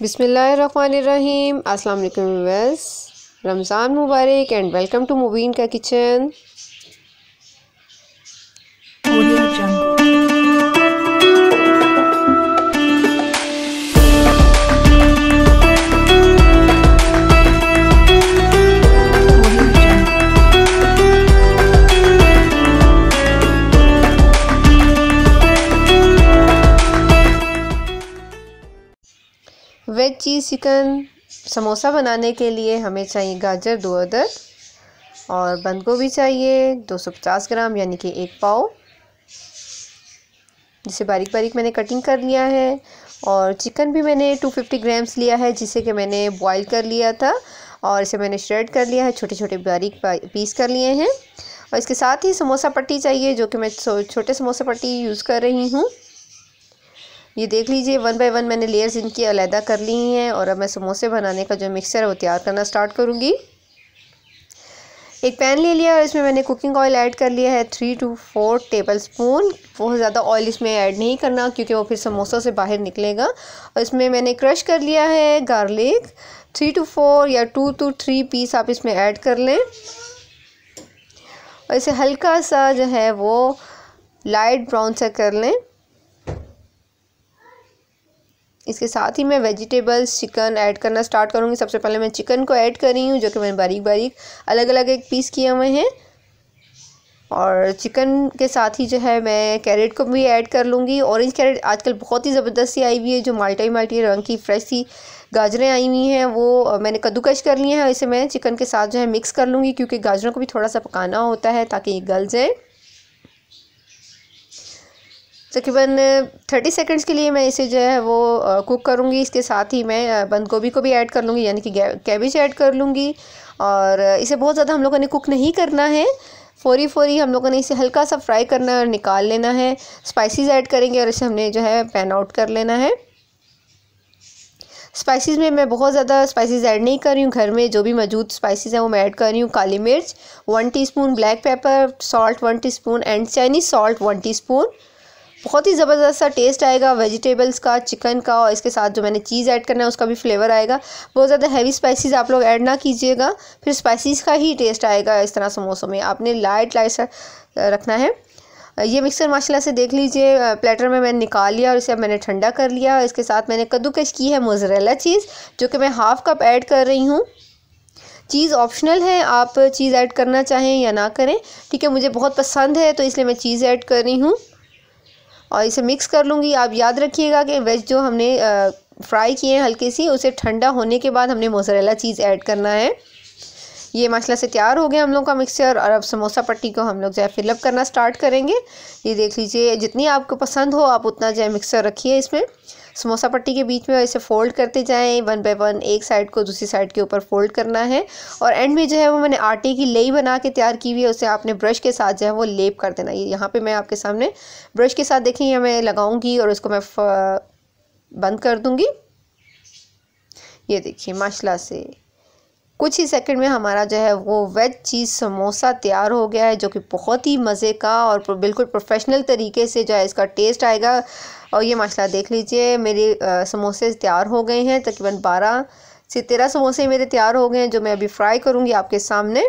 बिसमीम अल्लाम वेल्स रमज़ान मुबारक एंड वेलकम टू मुबीन का kitchen veg cheese chicken samosa बनाने के लिए हमें चाहिए गाजर दो अदर और बंद गोभी चाहिए 250 ग्राम यानी कि एक पाव जिसे बारीक बारीक मैंने कटिंग कर लिया है और चिकन भी मैंने 250 ग्राम्स लिया है जिसे कि मैंने बॉईल कर लिया था और इसे मैंने श्रेड कर लिया है छोटे छोटे बारीक पीस कर लिए हैं और इसके साथ ही समोसा पट्टी चाहिए जो कि मैं छोटे समोसा पट्टी यूज़ कर रही हूँ ये देख लीजिए वन बाय वन मैंने लेयर्स इनकी अलहदा कर ली हैं और अब मैं समोसे बनाने का जो मिक्सर है वो तैयार करना स्टार्ट करूँगी एक पैन ले लिया और इसमें मैंने कुकिंग ऑयल ऐड कर लिया है three to four tablespoon बहुत ज़्यादा ऑयल इसमें ऐड नहीं करना क्योंकि वो फिर समोसों से बाहर निकलेगा और इसमें मैंने क्रश कर लिया है गार्लिक थ्री टू फोर या टू टू थ्री पीस आप इसमें ऐड कर लें और इसे हल्का सा जो है वो लाइट ब्राउन सा कर लें इसके साथ ही मैं वेजिटेबल्स चिकन ऐड करना स्टार्ट करूँगी सबसे पहले मैं चिकन को ऐड कर रही हूँ जो कि मैंने बारीक बारीक अलग अलग एक पीस किए हुए हैं और चिकन के साथ ही जो है मैं कैरेट को भी ऐड कर लूँगी ऑरेंज कैरेट आजकल बहुत ही ज़बरदस्त सी आई हुई है जो माल्टी माल्टी रंग की फ्रेश सी गाजरें आई हुई हैं वो मैंने कद्दूकश कर लिए हैं इसे मैं चिकन के साथ जो है मिक्स कर लूँगी क्योंकि गाजरों को भी थोड़ा सा पकाना होता है ताकि ये गल जाए तकरीबन थर्टी सेकेंड्स के लिए मैं इसे जो है वो कुक करूँगी इसके साथ ही मैं बंद गोभी को भी ऐड कर लूँगी यानी कि कैबिज ऐड कर लूँगी और इसे बहुत ज़्यादा हम लोगों ने कुक नहीं करना है फोरी फोरी हम लोगों ने इसे हल्का सा फ्राई करना है और निकाल लेना है स्पाइसेस ऐड करेंगे और इसे हमने जो है पैन आउट कर लेना है स्पाइसेस में मैं बहुत ज़्यादा स्पाइसेस ऐड नहीं कर रही हूँ घर में जो भी मौजूद स्पाइसेस हैं वो मैं ऐड कर रही हूँ काली मिर्च one teaspoon black pepper salt one teaspoon and Chinese salt one teaspoon बहुत ही ज़बरदस्त सा टेस्ट आएगा वेजिटेबल्स का चिकन का और इसके साथ जो मैंने चीज़ ऐड करना है उसका भी फ्लेवर आएगा बहुत ज़्यादा हैवी स्पाइसेस आप लोग ऐड ना कीजिएगा फिर स्पाइसेस का ही टेस्ट आएगा इस तरह समोसों में आपने लाइट लाइट रखना है ये मिक्सर माशाल्लाह से देख लीजिए प्लेटर में मैंने निकाल लिया और इसे अब मैंने ठंडा कर लिया और इसके साथ मैंने कद्दूकश की है मोजरेला चीज़ जो कि मैं हाफ़ कप ऐड कर रही हूँ चीज़ ऑप्शनल है आप चीज़ ऐड करना चाहें या ना करें ठीक है मुझे बहुत पसंद है तो इसलिए मैं चीज़ ऐड कर रही हूँ और इसे मिक्स कर लूँगी आप याद रखिएगा कि वेज जो हमने फ्राई किए हैं हल्के सी उसे ठंडा होने के बाद हमने मोज़रेला चीज़ ऐड करना है ये माशाल्लाह से तैयार हो गया हम लोग का मिक्सचर और अब समोसा पट्टी को हम लोग जो है फिलअप करना स्टार्ट करेंगे ये देख लीजिए जितनी आपको पसंद हो आप उतना जो है मिक्सचर रखिए इसमें समोसा पट्टी के बीच में ऐसे फोल्ड करते जाएँ वन बाय वन एक साइड को दूसरी साइड के ऊपर फोल्ड करना है और एंड में जो है वो मैंने आटे की लेई बना के तैयार की हुई है उसे आपने ब्रश के साथ जो है वो लेप कर देना है यहाँ पर मैं आपके सामने ब्रश के साथ देखें यह मैं लगाऊँगी और उसको मैं बंद कर दूँगी ये देखिए माशाला से कुछ ही सेकंड में हमारा जो है वो वेज चीज़ समोसा तैयार हो गया है जो कि बहुत ही मज़े का और बिल्कुल प्रोफेशनल तरीके से जो है इसका टेस्ट आएगा और ये माशाल्लाह देख लीजिए मेरे समोसे तैयार हो गए हैं तकरीबन बारह से तेरह समोसे मेरे तैयार हो गए हैं जो मैं अभी फ्राई करूँगी आपके सामने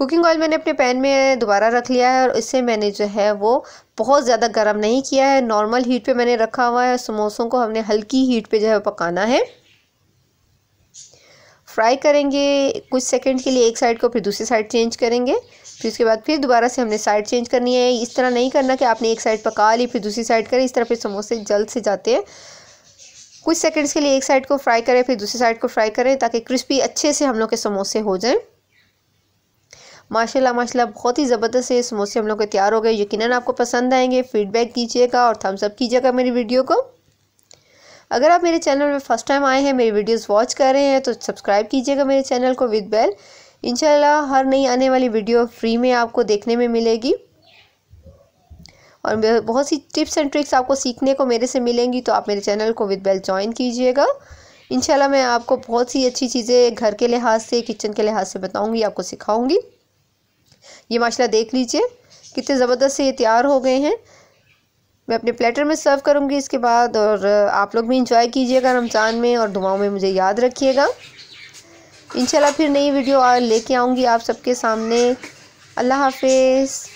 कुकिंग ऑयल मैंने अपने पैन में दोबारा रख लिया है और इससे मैंने जो है वो बहुत ज़्यादा गर्म नहीं किया है नॉर्मल हीट पे मैंने रखा हुआ है समोसों को हमने हल्की हीट पे जो है पकाना है फ्राई करेंगे कुछ सेकंड के लिए एक साइड को फिर दूसरी साइड चेंज करेंगे फिर उसके बाद फिर दोबारा से हमने साइड चेंज करनी है इस तरह नहीं करना कि आपने एक साइड पका ली फिर दूसरी साइड करें इस तरह फिर समोसे जल्द से जाते हैं कुछ सेकंड्स के लिए एक साइड को फ्राई करें फिर दूसरी साइड को फ्राई करें ताकि क्रिस्पी अच्छे से हम लोग के समोसे हो जाएं माशाल्लाह माशाल्लाह बहुत ही ज़बरदस्त है समोसे हम लोग के तैयार हो गए यकीनन आपको पसंद आएंगे फीडबैक कीजिएगा और थम्स अप कीजिएगा मेरी वीडियो को अगर आप मेरे चैनल में फ़र्स्ट टाइम आए हैं मेरी वीडियोस वॉच कर रहे हैं तो सब्सक्राइब कीजिएगा मेरे चैनल को विद बेल इनशाला हर नई आने वाली वीडियो फ्री में आपको देखने में मिलेगी और बहुत सी टिप्स एंड ट्रिक्स आपको सीखने को मेरे से मिलेंगी तो आप मेरे चैनल को विद बेल ज्वाइन कीजिएगा इनशाला मैं आपको बहुत सी अच्छी चीज़ें घर के लिहाज से किचन के लिहाज से बताऊँगी आपको सिखाऊँगी ये माशाला देख लीजिए कितने ज़बरदस्त से ये तैयार हो गए हैं मैं अपने प्लेटर में सर्व करूँगी इसके बाद और आप लोग भी इंजॉय कीजिएगा रमज़ान में और दुआओं में मुझे याद रखिएगा इंशाल्लाह फिर नई वीडियो लेके आऊँगी आप सबके सामने अल्लाह हाफिज़